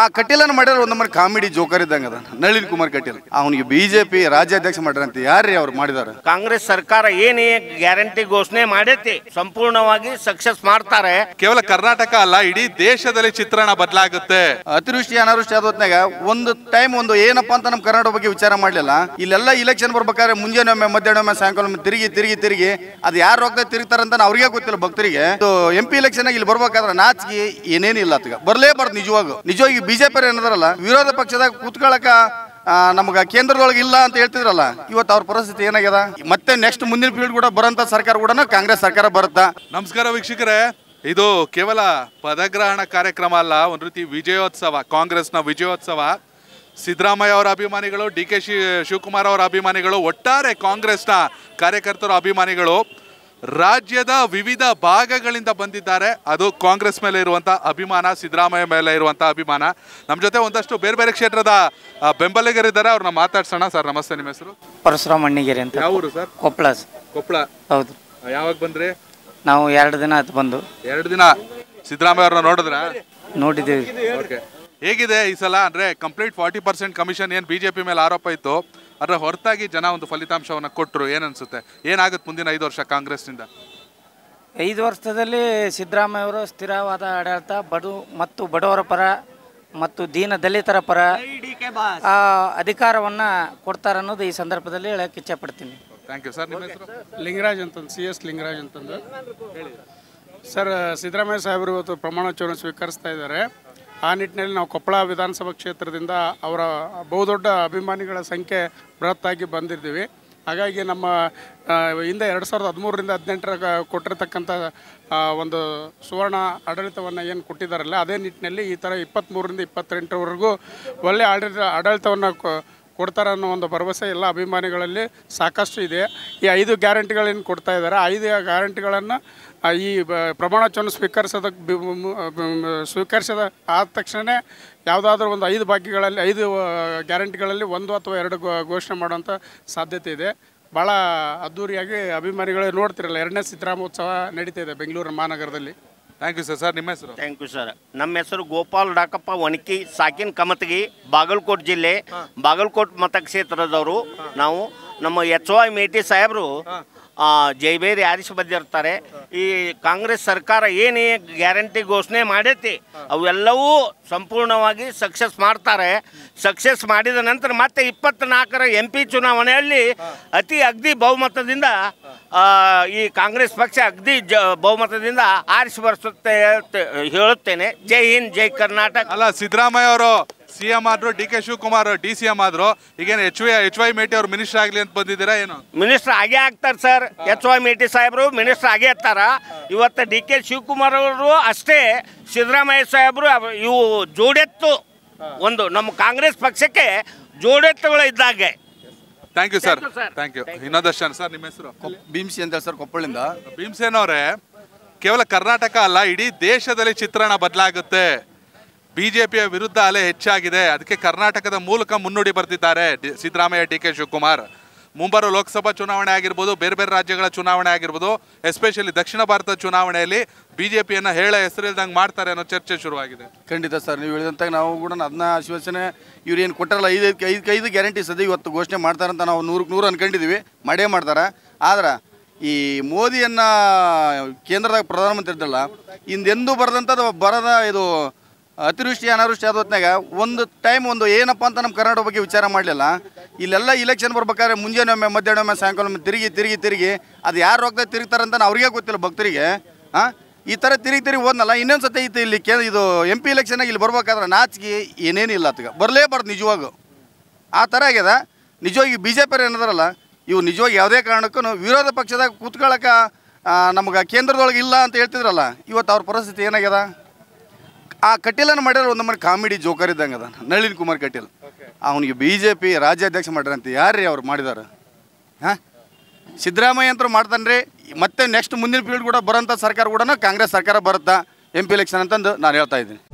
ಆ ಕಟೀಲನ ಮಾಡ್ಯಾರ ಒಂದ್ ಮನೆ ಕಾಮಿಡಿ ಜೋಕರ್ ಇದ್ದಂಗ ಅದ ನಳಿನ್ ಕುಮಾರ್ ಕಟೀಲ್ ಅವನಿಗೆ ಬಿಜೆಪಿ ರಾಜ್ಯಾಧ್ಯಕ್ಷ ಮಾಡ್ಯಾರ ಅಂತ ಯಾರ್ರೀ ಅವ್ರು ಮಾಡಿದಾರ ಕಾಂಗ್ರೆಸ್ ಸರ್ಕಾರ ಏನೇ ಗ್ಯಾರಂಟಿ ಘೋಷಣೆ ಮಾಡೈತಿ ಸಂಪೂರ್ಣವಾಗಿ ಸಕ್ಸಸ್ ಮಾಡ್ತಾರೆ ಕೇವಲ ಕರ್ನಾಟಕ ಅಲ್ಲ ಇಡೀ ದೇಶದಲ್ಲಿ ಚಿತ್ರಣ ಬದಲಾಗುತ್ತೆ ಅತಿವೃಷ್ಟಿ ಅನಾವೃಷ್ಟಿ ಆದ ಹೊತ್ನಾಗ ಒಂದು ಟೈಮ್ ಒಂದು ಏನಪ್ಪಾ ಅಂತ ನಮ್ಮ ಕರ್ನಾಟಕ ಬಗ್ಗೆ ವಿಚಾರ ಮಾಡ್ಲಿಲ್ಲ ಇಲ್ಲೆಲ್ಲ ಇಲೆಕ್ಷನ್ ಬರ್ಬೇಕಾದ್ರೆ ಮುಂಜಾನೆ ಒಮ್ಮೆ ಮಧ್ಯಾಹ್ನ ಒಮ್ಮೆ ಸಾಯಂಕಾಲ ಒಮ್ಮೆ ತಿರುಗಿ ತಿರುಗಿ ತಿರುಗಿ ಅದು ಯಾರು ರೊಕ್ಕ ತಿರುಗ್ತಾರಂತ ಅವ್ರಿಗೆ ಗೊತ್ತಿಲ್ಲ ಭಕ್ತರಿಗೆ ಎಂ ಪಿ ಎಲೆಕ್ಷನ್ ಇಲ್ಲಿ ಬರ್ಬೇಕಾದ್ರೆ ನಾಚಿಗೆ ಏನೇನಿಲ್ಲ ಬರ್ಲೇಬಾರ್ದು ನಿಜವಾಗ್ ನಿಜವಾಗಿ ಬಿಜೆಪಿ ಏನದಾರಲ್ಲ ವಿರೋಧ ಪಕ್ಷದಾಗ ಕೂತ್ಕೊಳ್ಳಕ ನಮ್ಗೆ ಕೇಂದ್ರದೊಳಗೆ ಇಲ್ಲ ಅಂತ ಹೇಳ್ತಿದ್ರಲ್ಲ ಇವತ್ತು ಅವ್ರ ಪರಿಸ್ಥಿತಿ ಏನಾಗ್ಯದ ಮತ್ತೆ ನೆಕ್ಸ್ಟ್ ಮುಂದಿನ ಪೀರಿಯಡ್ ಕೂಡ ಬರೋಂಥ ಸರ್ಕಾರ ಕೂಡ ಕಾಂಗ್ರೆಸ್ ಸರ್ಕಾರ ಬರುತ್ತಾ ನಮಸ್ಕಾರ ವೀಕ್ಷಕರೇ ಇದು ಕೇವಲ ಪದಗ್ರಹಣ ಕಾರ್ಯಕ್ರಮ ಅಲ್ಲ ಒಂದು ರೀತಿ ವಿಜಯೋತ್ಸವ ಕಾಂಗ್ರೆಸ್ನ ವಿಜಯೋತ್ಸವ ಸಿದ್ದರಾಮಯ್ಯ ಅವರ ಅಭಿಮಾನಿಗಳು ಡಿ ಕೆ ಶಿ ಶಿವಕುಮಾರ್ ಅವರ ಅಭಿಮಾನಿಗಳು ಒಟ್ಟಾರೆ ಕಾಂಗ್ರೆಸ್ನ ಕಾರ್ಯಕರ್ತರ ಅಭಿಮಾನಿಗಳು ರಾಜ್ಯದ ವಿವಿಧ ಭಾಗಗಳಿಂದ ಬಂದಿದ್ದಾರೆ ಅದು ಕಾಂಗ್ರೆಸ್ ಮೇಲೆ ಇರುವಂಥ ಅಭಿಮಾನ ಸಿದ್ದರಾಮಯ್ಯ ಮೇಲೆ ಇರುವಂಥ ಅಭಿಮಾನ ನಮ್ಮ ಜೊತೆ ಒಂದಷ್ಟು ಬೇರೆ ಬೇರೆ ಕ್ಷೇತ್ರದ ಬೆಂಬಲಿಗರಿದ್ದಾರೆ ಅವ್ರನ್ನ ಮಾತಾಡ್ಸೋಣ ಸರ್ ನಮಸ್ತೆ ನಿಮ್ಮ ಹೆಸರು ಪರಶುರಾಮ್ ಅಣ್ಣಿಗೆರೆ ಅಂತ ಯಾವೂರು ಸರ್ ಕೊಪ್ಪಳ ಕೊಪ್ಪಳ ಹೌದು ಯಾವಾಗ ಬಂದ್ರಿ ನಾವು ಎರಡು ದಿನ ಆಯ್ತು ಬಂದು ಎರಡು ದಿನ ಸಿದ್ದರಾಮಯ್ಯ ಅವ್ರನ್ನ ನೋಡಿದ್ರ ನೋಡಿದ್ದೀವಿ ಹೇಗಿದೆ ಈ ಸಲ ಅಂದರೆ ಕಂಪ್ಲೀಟ್ ಫಾರ್ಟಿ ಪರ್ಸೆಂಟ್ ಕಮಿಷನ್ ಏನು ಬಿ ಮೇಲೆ ಆರೋಪ ಇತ್ತು ಅದರ ಹೊರತಾಗಿ ಜನ ಒಂದು ಫಲಿತಾಂಶವನ್ನು ಕೊಟ್ಟರು ಏನನ್ಸುತ್ತೆ ಏನಾಗುತ್ತೆ ಮುಂದಿನ ಐದು ವರ್ಷ ಕಾಂಗ್ರೆಸ್ನಿಂದ ಐದು ವರ್ಷದಲ್ಲಿ ಅವರು ಸ್ಥಿರವಾದ ಆಡಳಿತ ಬಡು ಮತ್ತು ಬಡವರ ಪರ ಮತ್ತು ದೀನ ದಲಿತರ ಪರ ಅಧಿಕಾರವನ್ನು ಕೊಡ್ತಾರೆ ಅನ್ನೋದು ಈ ಸಂದರ್ಭದಲ್ಲಿ ಹೇಳಕ್ಕೆ ಇಚ್ಛೆ ಥ್ಯಾಂಕ್ ಯು ಸರ್ ನಿಮ್ಮ ಲಿಂಗರಾಜ್ ಅಂತಂದು ಸಿ ಎಸ್ ಲಿಂಗರಾಜ್ ಅಂತಂದು ಸರ್ ಸಿದ್ದರಾಮಯ್ಯ ಸಾಹೇಬರು ಇವತ್ತು ಪ್ರಮಾಣ ಸ್ವೀಕರಿಸ್ತಾ ಇದ್ದಾರೆ ಆ ನಿಟ್ಟಿನಲ್ಲಿ ನಾವು ಕೊಪ್ಪಳ ವಿಧಾನಸಭಾ ಕ್ಷೇತ್ರದಿಂದ ಅವರ ಬಹುದೊಡ್ಡ ಅಭಿಮಾನಿಗಳ ಸಂಖ್ಯೆ ಬೃಹತ್ತಾಗಿ ಬಂದಿದ್ದೀವಿ ಹಾಗಾಗಿ ನಮ್ಮ ಹಿಂದೆ ಎರಡು ಸಾವಿರದ ಹದಿಮೂರರಿಂದ ಹದಿನೆಂಟರ ಕೊಟ್ಟಿರತಕ್ಕಂಥ ಒಂದು ಸುವರ್ಣ ಆಡಳಿತವನ್ನು ಏನು ಕೊಟ್ಟಿದ್ದಾರಲ್ಲ ಅದೇ ನಿಟ್ಟಿನಲ್ಲಿ ಈ ಥರ ಇಪ್ಪತ್ತ್ಮೂರರಿಂದ ಇಪ್ಪತ್ತೆಂಟರವರೆಗೂ ಒಳ್ಳೆಯ ಆಡಳಿತ ಆಡಳಿತವನ್ನು ಕೊಡ್ತಾರೆ ಅನ್ನೋ ಒಂದು ಭರವಸೆ ಎಲ್ಲ ಅಭಿಮಾನಿಗಳಲ್ಲಿ ಸಾಕಷ್ಟು ಇದೆ ಈ ಐದು ಗ್ಯಾರಂಟಿಗಳೇನು ಕೊಡ್ತಾ ಇದ್ದಾರೆ ಐದು ಗ್ಯಾರಂಟಿಗಳನ್ನು ಈ ಪ್ರಮಾಣವನ್ನು ಸ್ವೀಕರಿಸೋದ ಸ್ವೀಕರಿಸಿದ ಆದ ತಕ್ಷಣ ಯಾವುದಾದ್ರೂ ಒಂದು ಐದು ಬಾಕಿಗಳಲ್ಲಿ ಐದು ಗ್ಯಾರಂಟಿಗಳಲ್ಲಿ ಒಂದು ಅಥವಾ ಎರಡು ಘೋಷಣೆ ಮಾಡುವಂಥ ಸಾಧ್ಯತೆ ಇದೆ ಭಾಳ ಅದ್ಧೂರಿಯಾಗಿ ಅಭಿಮಾನಿಗಳೇ ನೋಡ್ತಿರಲ್ಲ ಎರಡನೇ ಸಿದ್ದರಾಮೋತ್ಸವ ನಡೀತಾ ಇದೆ ಬೆಂಗಳೂರು ಮಹಾನಗರದಲ್ಲಿ ಥ್ಯಾಂಕ್ ಯು ಸರ್ ಸರ್ ನಿಮ್ಮ ಹೆಸರು ಥ್ಯಾಂಕ್ ಯು ಸರ್ ನಮ್ಮ ಹೆಸರು ಗೋಪಾಲ್ ಡಾಕಪ್ಪ ಒಣಕಿ ಸಾಕಿನ್ ಕಮತಗಿ ಬಾಗಲಕೋಟೆ ಜಿಲ್ಲೆ ಬಾಗಲಕೋಟೆ ಮತಕ್ಷೇತ್ರದವರು ನಾವು ನಮ್ಮ ಎಚ್ ವೈ ಮೇಟಿ ಸಾಹೇಬರು ಜೈಬೇರಿ ಆರಿಸಿ ಬಂದಿರ್ತಾರೆ ಈ ಕಾಂಗ್ರೆಸ್ ಸರ್ಕಾರ ಏನೇ ಗ್ಯಾರಂಟಿ ಘೋಷಣೆ ಮಾಡೈತಿ ಅವೆಲ್ಲವೂ ಸಂಪೂರ್ಣವಾಗಿ ಸಕ್ಸಸ್ ಮಾಡ್ತಾರೆ ಸಕ್ಸಸ್ ಮಾಡಿದ ನಂತರ ಮತ್ತೆ ಇಪ್ಪತ್ನಾಲ್ಕರ ಎಂ ಪಿ ಚುನಾವಣೆಯಲ್ಲಿ ಅತಿ ಅಗ್ದಿ ಬಹುಮತದಿಂದ ಈ ಕಾಂಗ್ರೆಸ್ ಪಕ್ಷ ಅಗ್ದಿ ಜ ಬಹುಮತದಿಂದ ಆರಿಸಿ ಬರ್ಸುತ್ತೆ ಹೇಳುತ್ತೇನೆ ಜೈ ಹಿಂದ್ ಜೈ ಕರ್ನಾಟಕ ಅಲ್ಲ ಸಿದ್ದರಾಮಯ್ಯ ಅವರು ಸಿ ಎಂ ಆದ್ರು D K Shivakumar D C M ಆದ್ರು ಈಗೇನು H Y H Y Meti ಅವರು ಮಿನಿಸ್ಟರ್ ಆಗಲಿ ಅಂತ ಬಂದಿದ್ದೀರಾ ಏನು ಮಿನಿಸ್ಟರ್ ಆಗೇ ಆಗ್ತಾರೆ ಸರ್ ಎಚ್ ವೈ ಮೇಟಿ ಸಾಹೇಬರು ಮಿನಿಸ್ಟರ್ ಆಗೇ ಇರ್ತಾರ ಇವತ್ತು ಡಿ ಕೆ ಶಿವಕುಮಾರ್ ಅವರು ಅಷ್ಟೇ ಸಿದ್ದರಾಮಯ್ಯ ಸಾಹೇಬರು ಇವು ಜೋಡೆತ್ತು ಒಂದು ನಮ್ಮ ಕಾಂಗ್ರೆಸ್ ಪಕ್ಷಕ್ಕೆ ಜೋಡೆತ್ತುಗಳು ಇದ್ದಾಗೆ thank you sir thank you ಇನ್ನೊಂದರ್ಶನ್ ಸರ್ ನಿಮ್ಮ ಹೆಸರು ಭೀಮ್ಸಿ ಅಂತ ಸರ್ ಕೊಪ್ಪಳಿಂದ ಅವರೇ ಕೇವಲ ಕರ್ನಾಟಕ ಅಲ್ಲ ಇಡೀ ದೇಶದಲ್ಲಿ ಚಿತ್ರಣ ಬದಲಾಗುತ್ತೆ ಬಿಜೆಪಿಯ ವಿರುದ್ಧ ಅಲೆ ಹೆಚ್ಚಾಗಿದೆ ಅದಕ್ಕೆ ಕರ್ನಾಟಕದ ಮೂಲಕ ಮುನ್ನುಡಿ ಬರ್ತಿದ್ದಾರೆ ಸಿದ್ದರಾಮಯ್ಯ ಡಿ ಕೆ ಶಿವಕುಮಾರ್ ಮುಂಬರುವ ಲೋಕಸಭಾ ಚುನಾವಣೆ ಆಗಿರ್ಬೋದು ಬೇರೆ ಬೇರೆ ರಾಜ್ಯಗಳ ಚುನಾವಣೆ ಆಗಿರ್ಬೋದು ಎಸ್ಪೆಷಲಿ ದಕ್ಷಿಣ ಭಾರತ ಚುನಾವಣೆಯಲ್ಲಿ ಪಿಯನ್ನು ಹೇಳ ಹೆಸರಿಲ್ದಂಗೆ ಮಾಡ್ತಾರೆ ಅನ್ನೋ ಚರ್ಚೆ ಶುರುವಾಗಿದೆ ಖಂಡಿತ ಸರ್ ನೀವು ಹೇಳಿದಂತ ನಾವು ಕೂಡ ಅದನ್ನ ಆಶ್ವಾಸನೆ ಇವ್ರು ಏನು ಕೊಟ್ಟರಲ್ಲ ಐದು ಐದು ಐದು ಗ್ಯಾರಂಟಿ ಸದ್ಯ ಇವತ್ತು ಘೋಷಣೆ ಮಾಡ್ತಾರಂತ ನಾವು ನೂರಕ್ಕೆ ನೂರು ಅನ್ಕೊಂಡಿದ್ದೀವಿ ಮಾಡೇ ಮಾಡ್ತಾರೆ ಆದ್ರೆ ಈ ಮೋದಿಯನ್ನು ಕೇಂದ್ರದಾಗ ಪ್ರಧಾನಮಂತ್ರಿ ಇದ್ದಲ್ಲ ಹಿಂದೆಂದೂ ಬರೆದಂಥದ್ದು ಬರದ ಇದು ಅತಿವೃಷ್ಟಿ ಅನಾವೃಷ್ಟಿ ಆದ ಹೊತ್ನಾಗ ಒಂದು ಟೈಮ್ ಒಂದು ಏನಪ್ಪ ಅಂತ ನಮ್ಮ ಕರ್ನಾಟಕ ಬಗ್ಗೆ ವಿಚಾರ ಮಾಡಲಿಲ್ಲ ಇಲ್ಲೆಲ್ಲ ಇಲೆಕ್ಷನ್ ಬರ್ಬೇಕಾದ್ರೆ ಮುಂಜಾನೆ ಒಮ್ಮೆ ಮಧ್ಯಾಹ್ನ ಒಮ್ಮೆ ಸಾಯಂಕಾಲ ಒಮ್ಮೆ ತಿರುಗಿ ತಿರುಗಿ ತಿರುಗಿ ಅದು ಯಾರು ರೋಗದಾಗ ತಿರುಗ್ತಾರಂತ ಅವ್ರಿಗೆ ಗೊತ್ತಿಲ್ಲ ಭಕ್ತರಿಗೆ ಹಾಂ ಈ ಥರ ತಿರುಗಿ ತಿರುಗಿ ಹೋದ್ನಲ್ಲ ಇನ್ನೊಂದು ಸತಿ ಇತ್ತು ಇಲ್ಲಿ ಕೇ ಇದು ಎಂ ಪಿ ಇಲೆಕ್ಷನಾಗ ಇಲ್ಲಿ ಬರ್ಬೇಕಾದ್ರೆ ನಾಚಿಗೆ ಏನೇನಿಲ್ಲ ಅತ್ಗೆ ಬರಲೇಬಾರ್ದು ನಿಜವಾಗೂ ಆ ಥರ ಆಗ್ಯದ ನಿಜವಾಗಿ ಬಿ ಜೆ ಪಿ ಏನಾದ್ರಲ್ಲ ಇವು ನಿಜವಾಗಿ ಯಾವುದೇ ಕಾರಣಕ್ಕೂ ವಿರೋಧ ಪಕ್ಷದಾಗ ಕೂತ್ಕೊಳ್ಳೋಕೆ ನಮ್ಗೆ ಕೇಂದ್ರದೊಳಗೆ ಇಲ್ಲ ಅಂತ ಹೇಳ್ತಿದ್ರಲ್ಲ ಇವತ್ತು ಅವ್ರ ಪರಿಸ್ಥಿತಿ ಏನಾಗ್ಯದ ಆ ಕಟೀಲನ್ನು ಮಾಡಿದ್ರೆ ಒಂದು ಮನೆ ಕಾಮಿಡಿ ಜೋಕರ್ ಇದ್ದಂಗೆ ಅದ ನಳಿನ್ ಕುಮಾರ್ ಕಟೀಲ್ ಅವನಿಗೆ ಬಿ ಜೆ ಪಿ ರಾಜ್ಯಾಧ್ಯಕ್ಷ ಮಾಡ್ರಿ ಯಾರು ರೀ ಅವ್ರು ಮಾಡಿದ್ದಾರೆ ಹಾಂ ಸಿದ್ದರಾಮಯ್ಯ ಅಂತ ಮಾಡ್ತಾನ್ರಿ ಮತ್ತೆ ನೆಕ್ಸ್ಟ್ ಮುಂದಿನ ಪೀರಿಯಡ್ ಕೂಡ ಬರೋಂಥ ಸರ್ಕಾರ ಕೂಡ ಕಾಂಗ್ರೆಸ್ ಸರ್ಕಾರ ಬರುತ್ತಾ ಎಂ ಪಿ ಎಲೆಕ್ಷನ್ ಅಂತಂದು ನಾನು ಹೇಳ್ತಾ ಇದ್ದೀನಿ